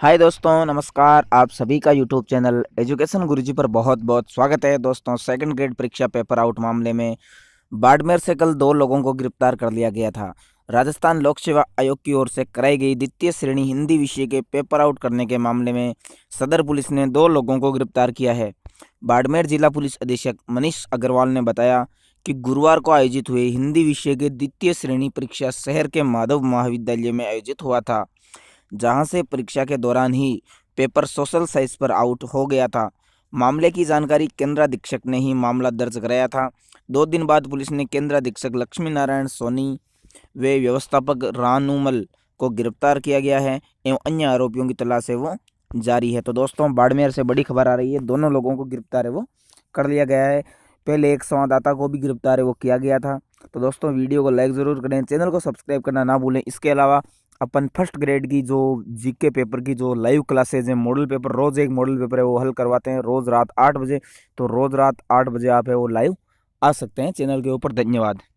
हाय दोस्तों नमस्कार आप सभी का यूट्यूब चैनल एजुकेशन गुरुजी पर बहुत बहुत स्वागत है दोस्तों सेकंड ग्रेड परीक्षा पेपर आउट मामले में बाड़मेर से कल दो लोगों को गिरफ्तार कर लिया गया था राजस्थान लोक सेवा आयोग की ओर से कराई गई द्वितीय श्रेणी हिंदी विषय के पेपर आउट करने के मामले में सदर पुलिस ने दो लोगों को गिरफ्तार किया है बाड़मेर जिला पुलिस अधीक्षक मनीष अग्रवाल ने बताया कि गुरुवार को आयोजित हुए हिंदी विषय के द्वितीय श्रेणी परीक्षा शहर के माधव महाविद्यालय में आयोजित हुआ था जहां से परीक्षा के दौरान ही पेपर सोशल साइंस पर आउट हो गया था मामले की जानकारी केंद्र अधीक्षक ने ही मामला दर्ज कराया था दो दिन बाद पुलिस ने केंद्र अधीक्षक लक्ष्मी नारायण सोनी वे व्यवस्थापक रानूमल को गिरफ्तार किया गया है एवं अन्य आरोपियों की तलाश है वो जारी है तो दोस्तों बाड़मेर से बड़ी खबर आ रही है दोनों लोगों को गिरफ्तार है वो कर लिया गया है पहले एक संवाददाता को भी गिरफ्तार है वो किया गया था तो दोस्तों वीडियो को लाइक ज़रूर करें चैनल को सब्सक्राइब करना ना भूलें इसके अलावा अपन फर्स्ट ग्रेड की जो जीके पेपर की जो लाइव क्लासेज हैं मॉडल पेपर रोज़ एक मॉडल पेपर है वो हल करवाते हैं रोज़ रात आठ बजे तो रोज़ रात आठ बजे आप है वो लाइव आ सकते हैं चैनल के ऊपर धन्यवाद